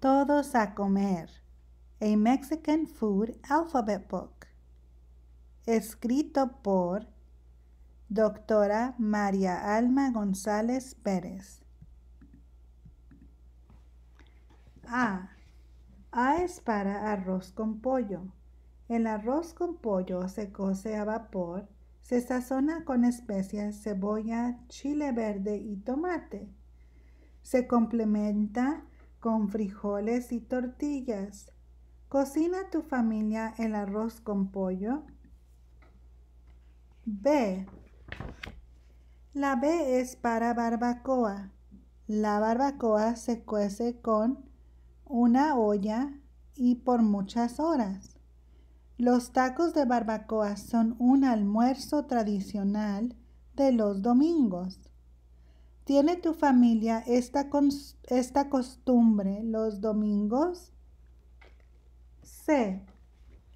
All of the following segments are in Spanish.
Todos a comer. A Mexican Food Alphabet Book. Escrito por Doctora María Alma González Pérez. A. A es para arroz con pollo. El arroz con pollo se cose a vapor, se sazona con especias, cebolla, chile verde y tomate. Se complementa con frijoles y tortillas. ¿Cocina tu familia el arroz con pollo? B. La B es para barbacoa. La barbacoa se cuece con una olla y por muchas horas. Los tacos de barbacoa son un almuerzo tradicional de los domingos. ¿Tiene tu familia esta, esta costumbre los domingos? C.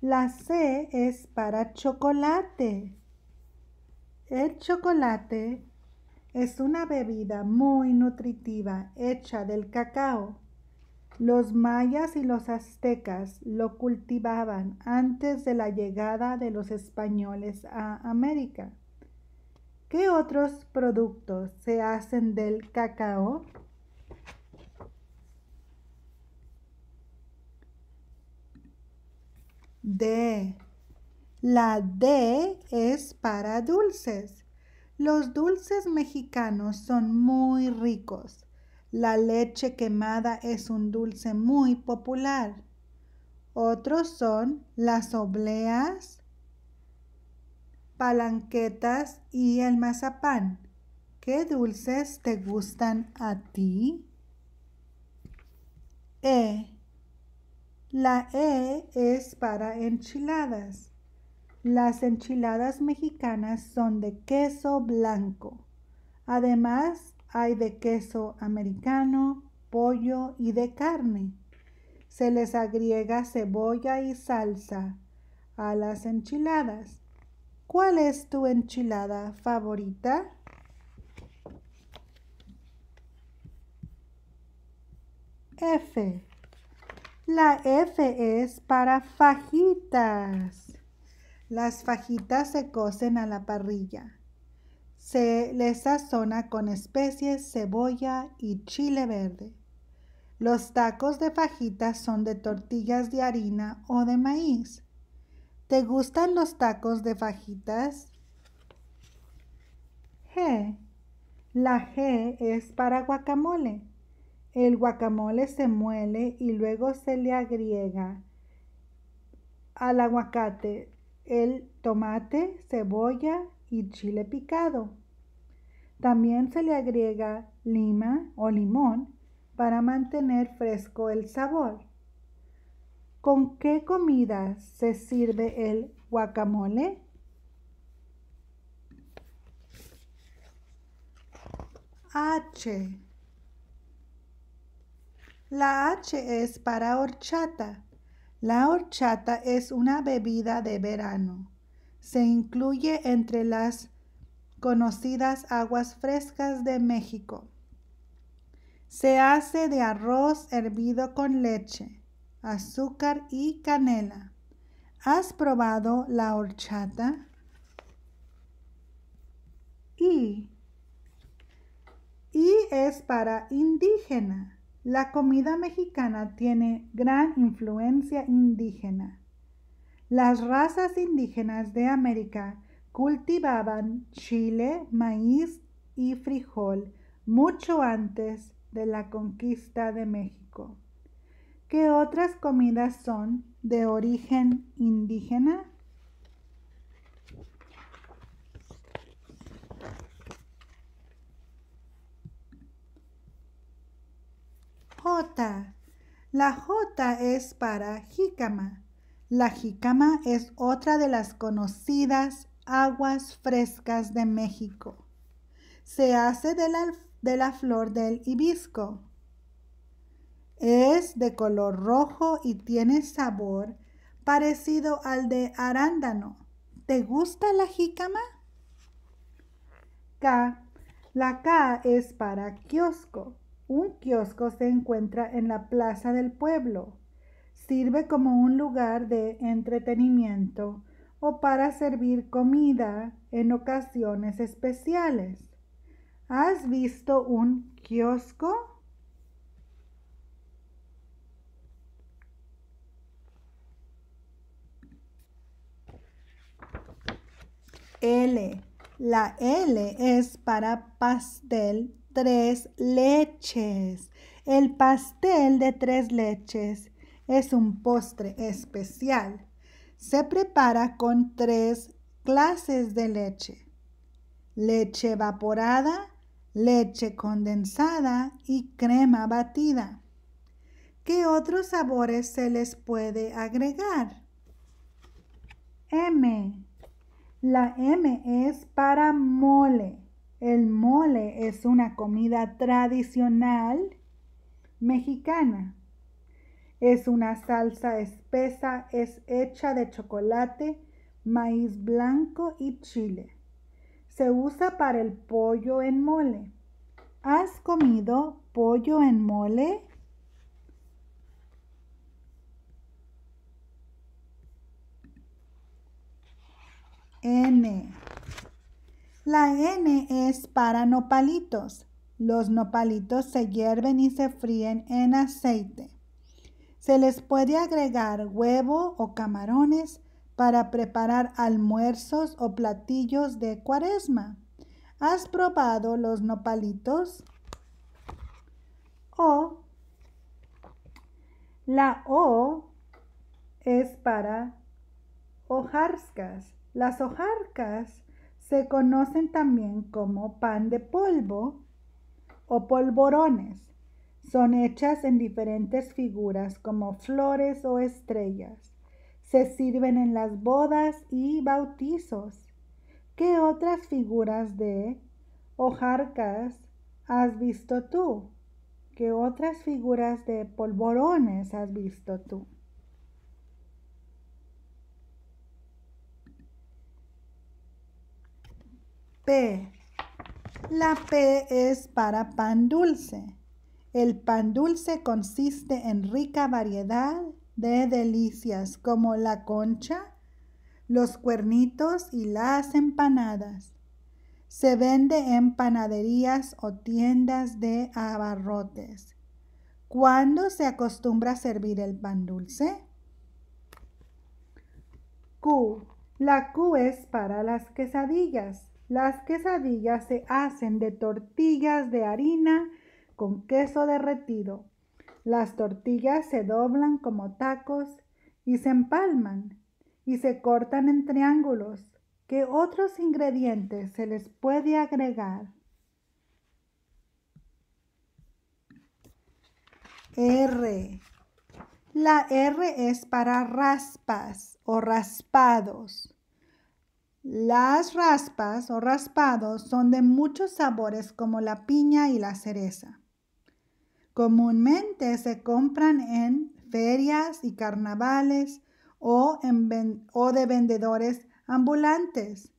La C es para chocolate. El chocolate es una bebida muy nutritiva hecha del cacao. Los mayas y los aztecas lo cultivaban antes de la llegada de los españoles a América. ¿Qué otros productos se hacen del cacao? D. La D es para dulces. Los dulces mexicanos son muy ricos. La leche quemada es un dulce muy popular. Otros son las obleas, palanquetas y el mazapán. ¿Qué dulces te gustan a ti? E. La E es para enchiladas. Las enchiladas mexicanas son de queso blanco. Además, hay de queso americano, pollo y de carne. Se les agrega cebolla y salsa a las enchiladas. ¿Cuál es tu enchilada favorita? F. La F es para fajitas. Las fajitas se cocen a la parrilla. Se les sazona con especies, cebolla y chile verde. Los tacos de fajitas son de tortillas de harina o de maíz. ¿Te gustan los tacos de fajitas? G. La G es para guacamole. El guacamole se muele y luego se le agrega al aguacate el tomate, cebolla y chile picado. También se le agrega lima o limón para mantener fresco el sabor. ¿Con qué comida se sirve el guacamole? H. La H es para horchata. La horchata es una bebida de verano. Se incluye entre las conocidas aguas frescas de México. Se hace de arroz hervido con leche azúcar y canela. ¿Has probado la horchata? Y. Y es para indígena. La comida mexicana tiene gran influencia indígena. Las razas indígenas de América cultivaban chile, maíz y frijol mucho antes de la conquista de México. ¿Qué otras comidas son de origen indígena? Jota. La jota es para jícama. La jícama es otra de las conocidas aguas frescas de México. Se hace de la, de la flor del hibisco. Es de color rojo y tiene sabor parecido al de arándano. ¿Te gusta la jícama? K. La K es para kiosco. Un kiosco se encuentra en la plaza del pueblo. Sirve como un lugar de entretenimiento o para servir comida en ocasiones especiales. ¿Has visto un kiosco? L. La L es para pastel tres leches. El pastel de tres leches es un postre especial. Se prepara con tres clases de leche. Leche evaporada, leche condensada y crema batida. ¿Qué otros sabores se les puede agregar? M. La M es para mole. El mole es una comida tradicional mexicana. Es una salsa espesa, es hecha de chocolate, maíz blanco y chile. Se usa para el pollo en mole. ¿Has comido pollo en mole? N. La N es para nopalitos. Los nopalitos se hierven y se fríen en aceite. Se les puede agregar huevo o camarones para preparar almuerzos o platillos de cuaresma. ¿Has probado los nopalitos? O. La O es para hojarscas. Las hojarcas se conocen también como pan de polvo o polvorones. Son hechas en diferentes figuras como flores o estrellas. Se sirven en las bodas y bautizos. ¿Qué otras figuras de hojarcas has visto tú? ¿Qué otras figuras de polvorones has visto tú? P. La P es para pan dulce. El pan dulce consiste en rica variedad de delicias como la concha, los cuernitos y las empanadas. Se vende en panaderías o tiendas de abarrotes. ¿Cuándo se acostumbra a servir el pan dulce? Q. La Q es para las quesadillas. Las quesadillas se hacen de tortillas de harina con queso derretido. Las tortillas se doblan como tacos y se empalman y se cortan en triángulos. ¿Qué otros ingredientes se les puede agregar? R. La R es para raspas o raspados. Las raspas o raspados son de muchos sabores como la piña y la cereza. Comúnmente se compran en ferias y carnavales o, de vendedores ambulantes.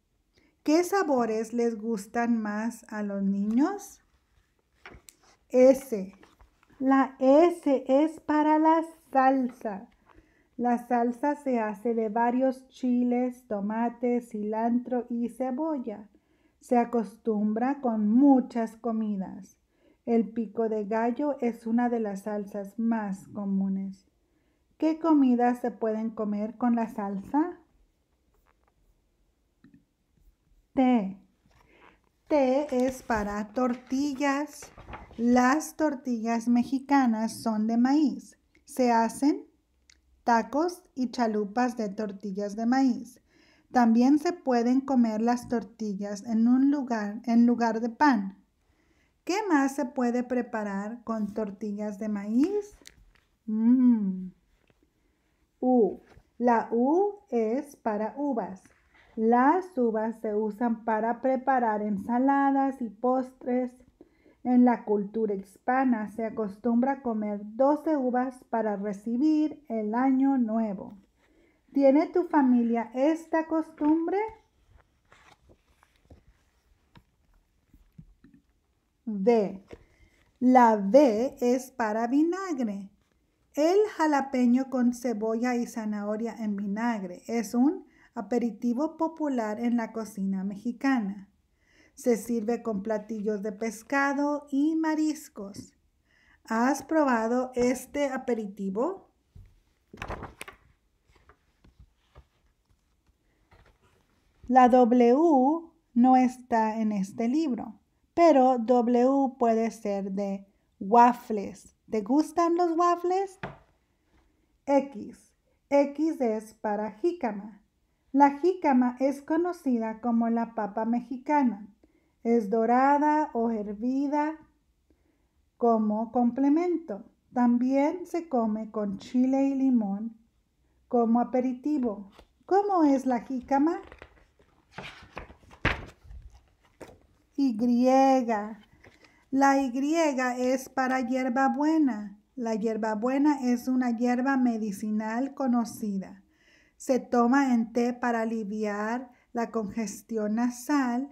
¿Qué sabores les gustan más a los niños? S. La S es para la salsa. La salsa se hace de varios chiles, tomate, cilantro y cebolla. Se acostumbra con muchas comidas. El pico de gallo es una de las salsas más comunes. ¿Qué comidas se pueden comer con la salsa? Té. Té es para tortillas. Las tortillas mexicanas son de maíz. Se hacen tacos y chalupas de tortillas de maíz. También se pueden comer las tortillas en un lugar en lugar de pan. ¿Qué más se puede preparar con tortillas de maíz? Mm. U. La U es para uvas. Las uvas se usan para preparar ensaladas y postres. En la cultura hispana se acostumbra a comer 12 uvas para recibir el año nuevo. ¿Tiene tu familia esta costumbre? D. La D es para vinagre. El jalapeño con cebolla y zanahoria en vinagre es un aperitivo popular en la cocina mexicana. Se sirve con platillos de pescado y mariscos. ¿Has probado este aperitivo? La W no está en este libro, pero W puede ser de waffles. ¿Te gustan los waffles? X. X es para jícama. La jícama es conocida como la papa mexicana. Es dorada o hervida como complemento. También se come con chile y limón como aperitivo. ¿Cómo es la jícama? Y. La Y es para hierbabuena. La hierbabuena es una hierba medicinal conocida. Se toma en té para aliviar la congestión nasal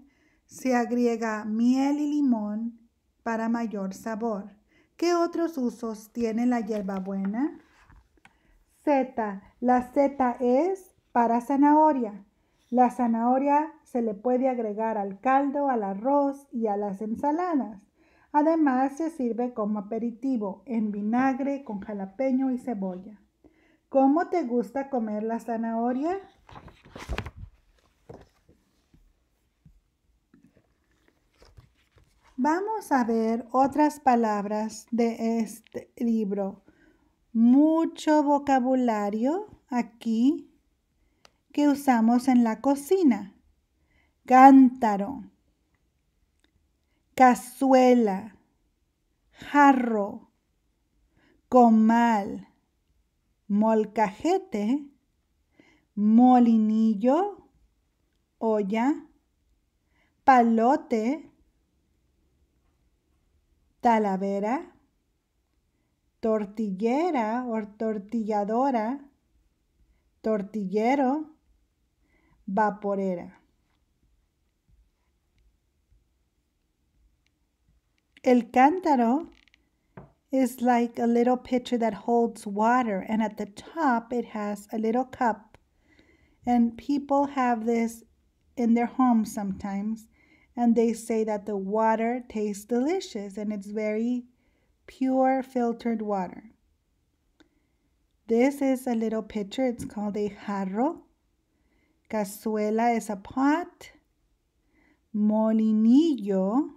se agrega miel y limón para mayor sabor. ¿Qué otros usos tiene la hierbabuena? Z. La Z es para zanahoria. La zanahoria se le puede agregar al caldo, al arroz y a las ensaladas. Además, se sirve como aperitivo en vinagre con jalapeño y cebolla. ¿Cómo te gusta comer la zanahoria? Vamos a ver otras palabras de este libro. Mucho vocabulario aquí que usamos en la cocina. Cántaro, cazuela, jarro, comal, molcajete, molinillo, olla, palote, talavera, tortillera or tortilladora, tortillero, vaporera. El cántaro is like a little pitcher that holds water, and at the top it has a little cup. And people have this in their homes sometimes and they say that the water tastes delicious and it's very pure filtered water. This is a little pitcher. It's called a jarro. Cazuela is a pot. Molinillo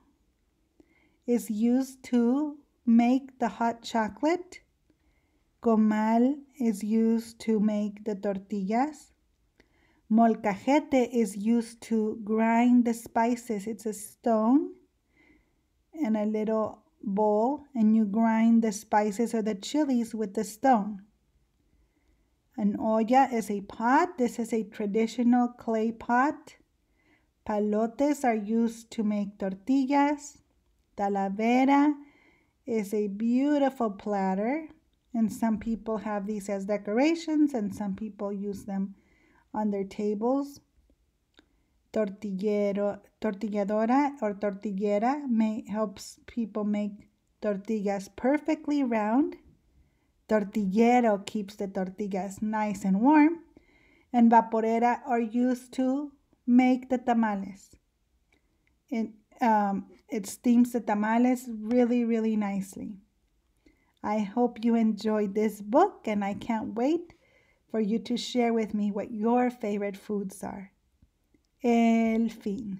is used to make the hot chocolate. Comal is used to make the tortillas. Molcajete is used to grind the spices. It's a stone and a little bowl, and you grind the spices or the chilies with the stone. An olla is a pot. This is a traditional clay pot. Palotes are used to make tortillas. Talavera is a beautiful platter, and some people have these as decorations, and some people use them on their tables. Tortillero, tortilladora or tortillera may, helps people make tortillas perfectly round. Tortillero keeps the tortillas nice and warm. And vaporera are used to make the tamales. It, um, it steams the tamales really, really nicely. I hope you enjoyed this book and I can't wait for you to share with me what your favorite foods are. El fin.